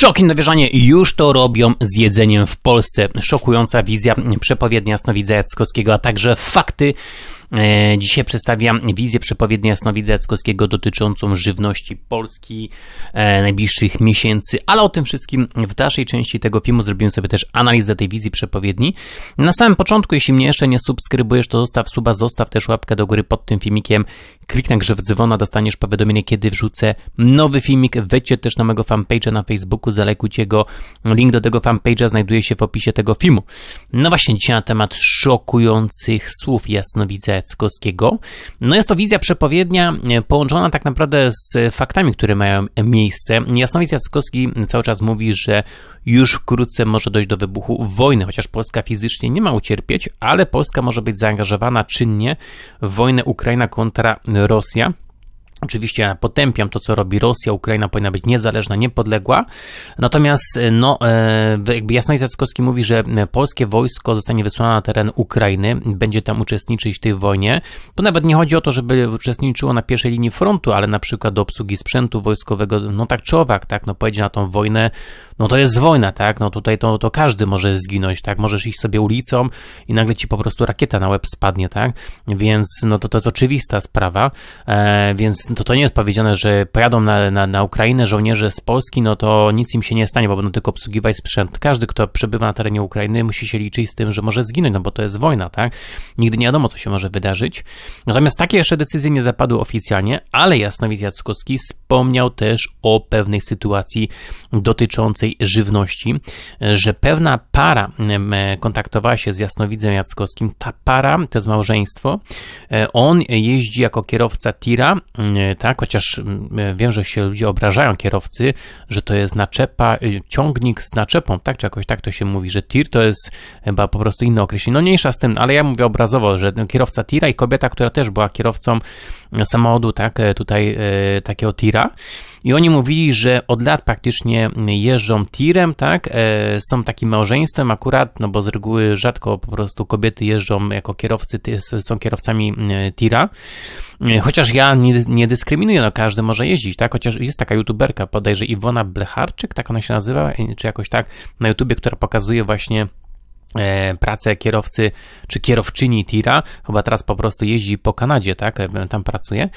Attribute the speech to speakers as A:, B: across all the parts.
A: Szoki wierzanie już to robią z jedzeniem w Polsce. Szokująca wizja przepowiednia Jasnowidza Jackowskiego, a także fakty. E, dzisiaj przedstawiam wizję przepowiedni Jasnowidza Jackowskiego dotyczącą żywności Polski e, najbliższych miesięcy, ale o tym wszystkim w dalszej części tego filmu zrobimy sobie też analizę tej wizji przepowiedni. Na samym początku, jeśli mnie jeszcze nie subskrybujesz, to zostaw suba, zostaw też łapkę do góry pod tym filmikiem. Kliknij na w dzwona, dostaniesz powiadomienie, kiedy wrzucę nowy filmik. Wejdźcie też na mojego fanpage'a na Facebooku, zalekujcie go. Link do tego fanpage'a znajduje się w opisie tego filmu. No właśnie, dzisiaj na temat szokujących słów jasnowidza Jackowskiego. No jest to wizja przepowiednia e, połączona tak naprawdę z faktami, które mają miejsce. Jasnowidz Jackowski cały czas mówi, że już wkrótce może dojść do wybuchu wojny, chociaż Polska fizycznie nie ma ucierpieć, ale Polska może być zaangażowana czynnie w wojnę Ukraina kontra Rosja. Oczywiście ja potępiam to, co robi Rosja, Ukraina powinna być niezależna, niepodległa. No, e, jakby no, Jasnaj Zackowski mówi, że polskie wojsko zostanie wysłane na teren Ukrainy, będzie tam uczestniczyć w tej wojnie. To nawet nie chodzi o to, żeby uczestniczyło na pierwszej linii frontu, ale na przykład do obsługi sprzętu wojskowego, no tak czy owak, tak, no pojedzie na tą wojnę no to jest wojna, tak, no tutaj to, to każdy może zginąć, tak, możesz iść sobie ulicą i nagle ci po prostu rakieta na łeb spadnie, tak, więc no to, to jest oczywista sprawa, e, więc to, to nie jest powiedziane, że pojadą na, na, na Ukrainę żołnierze z Polski, no to nic im się nie stanie, bo będą tylko obsługiwać sprzęt. Każdy, kto przebywa na terenie Ukrainy musi się liczyć z tym, że może zginąć, no bo to jest wojna, tak, nigdy nie wiadomo, co się może wydarzyć. Natomiast takie jeszcze decyzje nie zapadły oficjalnie, ale Jasnowid Jackowski wspomniał też o pewnej sytuacji dotyczącej tej żywności, e, że pewna para kontaktowała się z jasnowidzem Jackowskim. Ta para, to jest małżeństwo, e, on jeździ jako kierowca tira, tak, chociaż e, wiem, że się ludzie obrażają kierowcy, że to jest naczepa, ciągnik z naczepą, tak, czy jakoś tak to się mówi, że tir to jest chyba po prostu inne określenie. No mniejsza z tym, no, ale ja mówię obrazowo, że kierowca tira i kobieta, która też była kierowcą samochodu, tak, e, tutaj e, takiego tira. I oni mówili, że od lat praktycznie jeżdżą tirem, tak, e, są takim małżeństwem akurat, no bo z reguły rzadko po prostu kobiety jeżdżą jako kierowcy, są kierowcami tira. Chociaż ja nie, nie dyskryminuję, no każdy może jeździć, tak, chociaż jest taka youtuberka, podejrzewam, Iwona Blecharczyk, tak ona się nazywa, czy jakoś tak, na YouTubie, która pokazuje właśnie E, pracę kierowcy czy kierowczyni tira, chyba teraz po prostu jeździ po Kanadzie, tak, e, tam pracuje.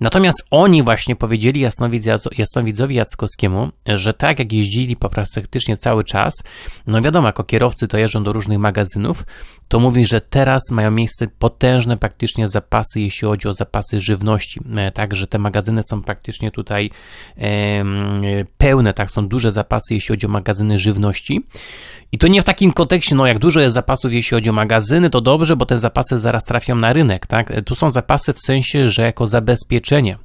A: Natomiast oni właśnie powiedzieli jasnowidz, jasnowidzowi Jackowskiemu, że tak jak jeździli po praktycznie cały czas, no wiadomo, jako kierowcy to jeżdżą do różnych magazynów, to mówi, że teraz mają miejsce potężne praktycznie zapasy, jeśli chodzi o zapasy żywności, e, tak, że te magazyny są praktycznie tutaj pełne, tak, są duże zapasy, jeśli chodzi o magazyny żywności i to nie w takim kontekście, no jak jak dużo jest zapasów, jeśli chodzi o magazyny, to dobrze, bo te zapasy zaraz trafią na rynek, tak? Tu są zapasy w sensie, że jako zabezpieczenie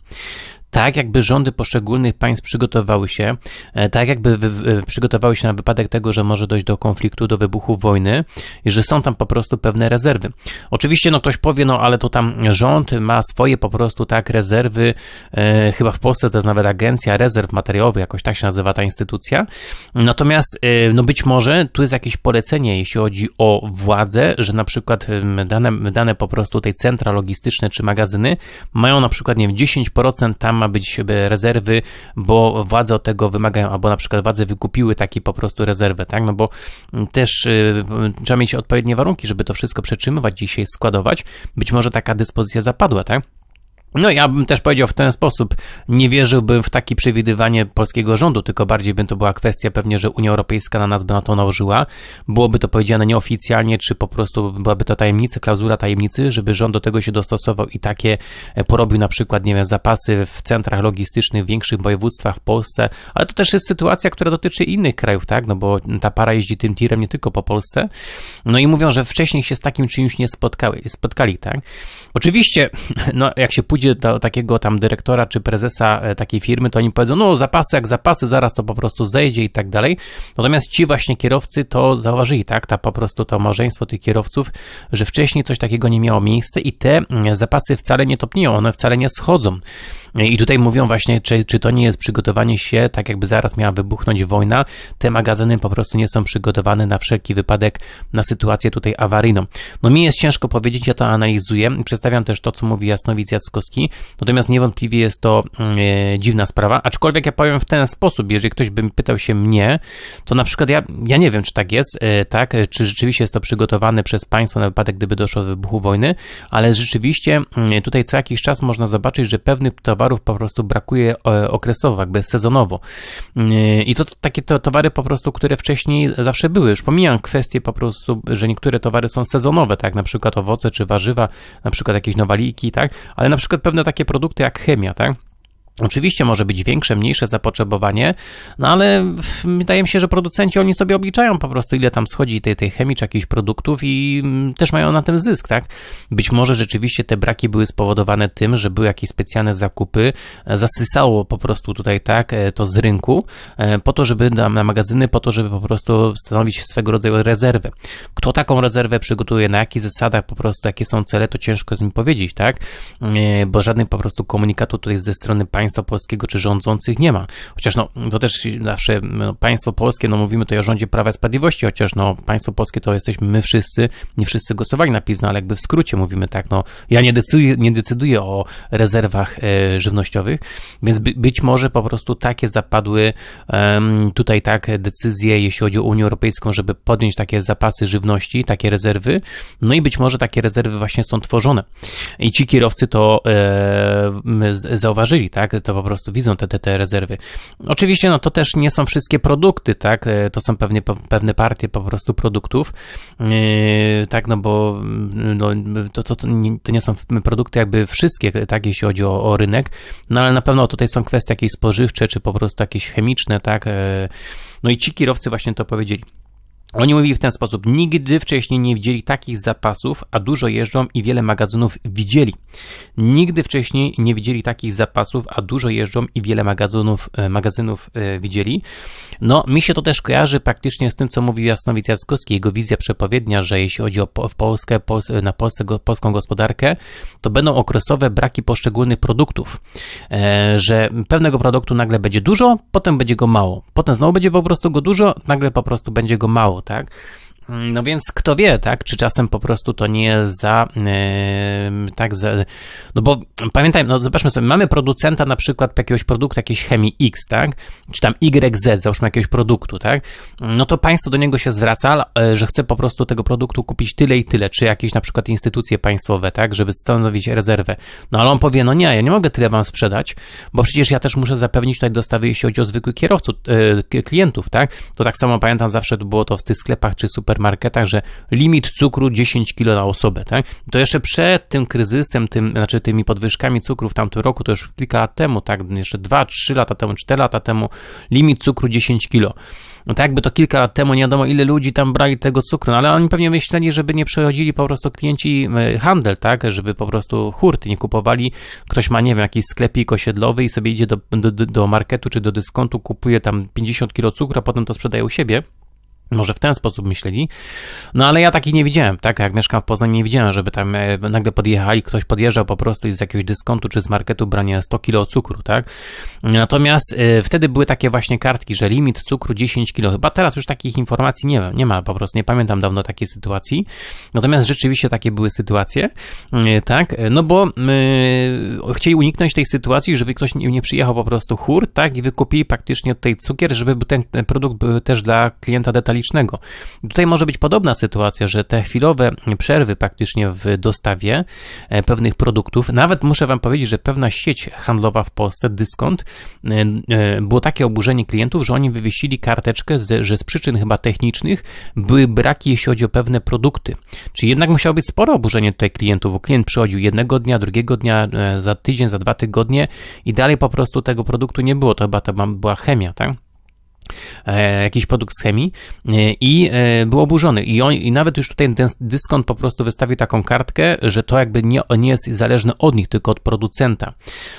A: tak jakby rządy poszczególnych państw przygotowały się, e, tak jakby e, przygotowały się na wypadek tego, że może dojść do konfliktu, do wybuchu wojny i że są tam po prostu pewne rezerwy. Oczywiście no ktoś powie, no ale to tam rząd ma swoje po prostu tak rezerwy, e, chyba w Polsce to jest nawet Agencja Rezerw Materiałowych, jakoś tak się nazywa ta instytucja. Natomiast e, no być może tu jest jakieś polecenie, jeśli chodzi o władzę, że na przykład dane, dane po prostu tej centra logistyczne czy magazyny mają na przykład, nie wiem, 10% tam ma być rezerwy, bo władze od tego wymagają, albo na przykład władze wykupiły taki po prostu rezerwę, tak? No bo mm, też y, trzeba mieć odpowiednie warunki, żeby to wszystko przetrzymywać, dzisiaj składować. Być może taka dyspozycja zapadła, tak? No ja bym też powiedział w ten sposób, nie wierzyłbym w takie przewidywanie polskiego rządu, tylko bardziej by to była kwestia pewnie, że Unia Europejska na nas by na to nałożyła. Byłoby to powiedziane nieoficjalnie, czy po prostu byłaby to tajemnica, klauzula tajemnicy, żeby rząd do tego się dostosował i takie e, porobił na przykład, nie wiem, zapasy w centrach logistycznych w większych województwach w Polsce, ale to też jest sytuacja, która dotyczy innych krajów, tak, no bo ta para jeździ tym tirem nie tylko po Polsce. No i mówią, że wcześniej się z takim czymś nie spotkały, spotkali, tak. Oczywiście, no jak się pójdzie pójdzie do takiego tam dyrektora czy prezesa e, takiej firmy, to oni powiedzą, no zapasy jak zapasy, zaraz to po prostu zejdzie i tak dalej. Natomiast ci właśnie kierowcy to zauważyli, tak, ta po prostu to małżeństwo tych kierowców, że wcześniej coś takiego nie miało miejsca i te mm, zapasy wcale nie topnieją, one wcale nie schodzą. E, I tutaj mówią właśnie, czy, czy to nie jest przygotowanie się, tak jakby zaraz miała wybuchnąć wojna, te magazyny po prostu nie są przygotowane na wszelki wypadek, na sytuację tutaj awaryjną. No mi jest ciężko powiedzieć, ja to analizuję, przedstawiam też to, co mówi z Jackowski, Polski. Natomiast niewątpliwie jest to mm, e, dziwna sprawa, aczkolwiek ja powiem w ten sposób, jeżeli ktoś by pytał się mnie, to na przykład ja, ja nie wiem, czy tak jest, e, tak, e, czy rzeczywiście jest to przygotowane przez państwo na wypadek, gdyby doszło do wybuchu wojny, ale rzeczywiście mm, e, tutaj co jakiś czas można zobaczyć, że pewnych towarów po prostu brakuje e, okresowo, jakby sezonowo. Mm, e, I to, to takie to, towary po prostu, które wcześniej zawsze były. Już pomijam kwestię po prostu, że niektóre towary są sezonowe, tak, na przykład owoce czy warzywa, na przykład jakieś nowaliki, tak, ale na przykład pewne takie produkty jak chemia, tak? Oczywiście może być większe, mniejsze zapotrzebowanie, no ale wydaje mi się, że producenci oni sobie obliczają po prostu, ile tam schodzi tej, tej chemii czy jakichś produktów i mm, też mają na tym zysk, tak? Być może rzeczywiście te braki były spowodowane tym, że były jakieś specjalne zakupy, e, zasysało po prostu tutaj, tak, e, to z rynku, e, po to, żeby na, na magazyny, po to, żeby po prostu stanowić swego rodzaju rezerwę. Kto taką rezerwę przygotuje, na jakich zasadach po prostu, jakie są cele, to ciężko z nim powiedzieć, tak? Bo żadnych po prostu komunikatu tutaj ze strony państwa państwa polskiego czy rządzących nie ma. Chociaż no, to też zawsze no, państwo polskie, no mówimy tutaj o rządzie Prawa i Sprawiedliwości, chociaż no państwo polskie to jesteśmy my wszyscy, nie wszyscy głosowali na PiS, no ale jakby w skrócie mówimy tak, no ja nie decyduję, nie decyduję o rezerwach e, żywnościowych, więc by, być może po prostu takie zapadły tutaj tak decyzje, jeśli chodzi o Unię Europejską, żeby podjąć takie zapasy żywności, takie rezerwy, no i być może takie rezerwy właśnie są tworzone. I ci kierowcy to e, zauważyli, tak? tak, to po prostu widzą te, te, te rezerwy. Oczywiście, no to też nie są wszystkie produkty, tak, e, to są pewnie, pewne partie po prostu produktów, e, tak, no bo mm, no, to, to, to, nie, to nie są produkty jakby wszystkie, tak, jeśli chodzi o, o rynek, no ale na pewno tutaj są kwestie jakieś spożywcze, czy po prostu jakieś chemiczne, tak, e, no i ci kierowcy właśnie to powiedzieli. Oni mówili w ten sposób: Nigdy wcześniej nie widzieli takich zapasów, a dużo jeżdżą i wiele magazynów widzieli. Nigdy wcześniej nie widzieli takich zapasów, a dużo jeżdżą i wiele magazynów, e, magazynów e, widzieli. No, mi się to też kojarzy praktycznie z tym, co mówił Jasnowic Jackowski, jego wizja przepowiednia, że jeśli chodzi o Polskę, e, na Polskę, polską gospodarkę, to będą okresowe braki poszczególnych produktów. Że pewnego produktu nagle będzie dużo, potem będzie go mało. Potem znowu będzie po prostu go dużo, nagle po prostu będzie go mało tak? No więc kto wie, tak? Czy czasem po prostu to nie za yy, tak za, no bo pamiętajmy, no zobaczmy sobie, mamy producenta na przykład jakiegoś produktu, jakiejś chemii X, tak? Czy tam YZ, załóżmy jakiegoś produktu, tak? No to państwo do niego się zwraca, e, że chce po prostu tego produktu kupić tyle i tyle, czy jakieś na przykład instytucje państwowe, tak? Żeby stanowić rezerwę. No ale on powie, no nie, ja nie mogę tyle wam sprzedać, bo przecież ja też muszę zapewnić tutaj dostawy, jeśli chodzi o zwykłych kierowców, yy, klientów, tak? To tak samo pamiętam zawsze było to w tych sklepach czy super supermarketach, że limit cukru 10 kg na osobę, tak? To jeszcze przed tym kryzysem, tym, znaczy tymi podwyżkami cukru w tamtym roku, to już kilka lat temu, tak? Jeszcze 2-3 lata temu, 4 lata temu, limit cukru 10 kg. No tak jakby to kilka lat temu, nie wiadomo ile ludzi tam brali tego cukru, no ale oni pewnie myśleli, żeby nie przechodzili po prostu klienci e, handel, tak? Żeby po prostu hurty nie kupowali. Ktoś ma, nie wiem, jakiś sklepik osiedlowy i sobie idzie do, do, do marketu czy do dyskontu, kupuje tam 50 kg cukru, a potem to sprzedaje u siebie. Może w ten sposób myśleli. No ale ja takich nie widziałem, tak? Jak mieszkam w Poznaniu, nie widziałem, żeby tam e, nagle podjechali, ktoś podjeżdżał po prostu i z jakiegoś dyskontu czy z marketu brania 100 kg cukru, tak? Natomiast e, wtedy były takie właśnie kartki, że limit cukru 10 kg. Chyba teraz już takich informacji nie, nie ma, po prostu nie pamiętam dawno takiej sytuacji. Natomiast rzeczywiście takie były sytuacje, e, tak? No bo chcieli uniknąć tej sytuacji, żeby ktoś nie przyjechał po prostu chór, tak? I wykupili praktycznie tutaj cukier, żeby ten produkt był też dla klienta detalicznego detalicznego. Tutaj może być podobna sytuacja, że te chwilowe przerwy praktycznie w dostawie e, pewnych produktów, nawet muszę Wam powiedzieć, że pewna sieć handlowa w Polsce, dyskont, e, e, było takie oburzenie klientów, że oni wywiesili karteczkę, że z przyczyn chyba technicznych były braki, jeśli chodzi o pewne produkty. Czyli jednak musiało być sporo oburzenie tutaj klientów, bo klient przychodził jednego dnia, drugiego dnia, za tydzień, za dwa tygodnie i dalej po prostu tego produktu nie było. To chyba to była chemia, tak? E, jakiś produkt z chemii e, i e, był oburzony. I, on, i nawet już tutaj ten dyskont po prostu wystawił taką kartkę, że to jakby nie, nie jest zależne od nich, tylko od producenta.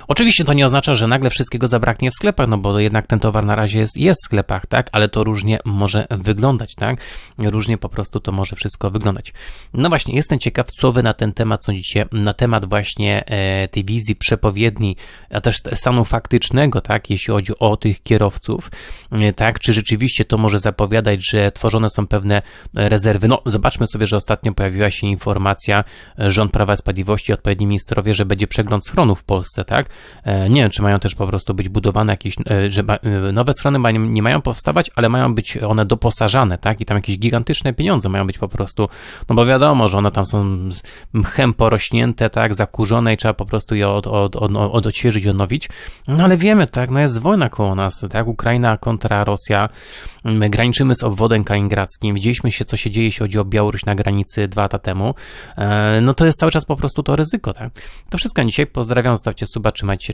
A: Oczywiście to nie oznacza, że nagle wszystkiego zabraknie w sklepach, no bo jednak ten towar na razie jest, jest w sklepach, tak? Ale to różnie może wyglądać, tak? Różnie po prostu to może wszystko wyglądać. No właśnie, jestem ciekaw, co wy na ten temat sądzicie, na temat właśnie tej wizji przepowiedni, a też stanu faktycznego, tak? Jeśli chodzi o tych kierowców, tak? tak? Czy rzeczywiście to może zapowiadać, że tworzone są pewne e, rezerwy? No, zobaczmy sobie, że ostatnio pojawiła się informacja e, rząd Prawa i Sprawiedliwości, odpowiedni ministrowie, że będzie przegląd schronów w Polsce, tak? E, nie wiem, czy mają też po prostu być budowane jakieś, że nowe schrony nie mają powstawać, ale mają być one doposażane, tak? I tam jakieś gigantyczne pieniądze mają być po prostu, no bo wiadomo, że one tam są mchem porośnięte, tak? Zakurzone i trzeba po prostu je od, od, od, od odświeżyć, odnowić. No ale wiemy, tak? No jest wojna koło nas, tak? Ukraina kontra Rosja. My graniczymy z obwodem kaliningradzkim, widzieliśmy się, co się dzieje, jeśli chodzi o Białoruś na granicy dwa lata temu. E, no to jest cały czas po prostu to ryzyko, tak? To wszystko na dzisiaj. Pozdrawiam, zostawcie suba, trzymajcie się.